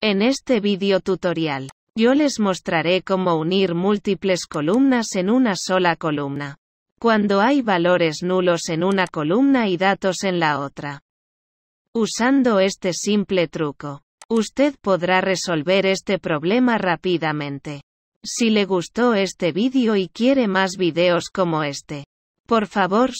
En este video tutorial, yo les mostraré cómo unir múltiples columnas en una sola columna. Cuando hay valores nulos en una columna y datos en la otra. Usando este simple truco, usted podrá resolver este problema rápidamente. Si le gustó este vídeo y quiere más videos como este, por favor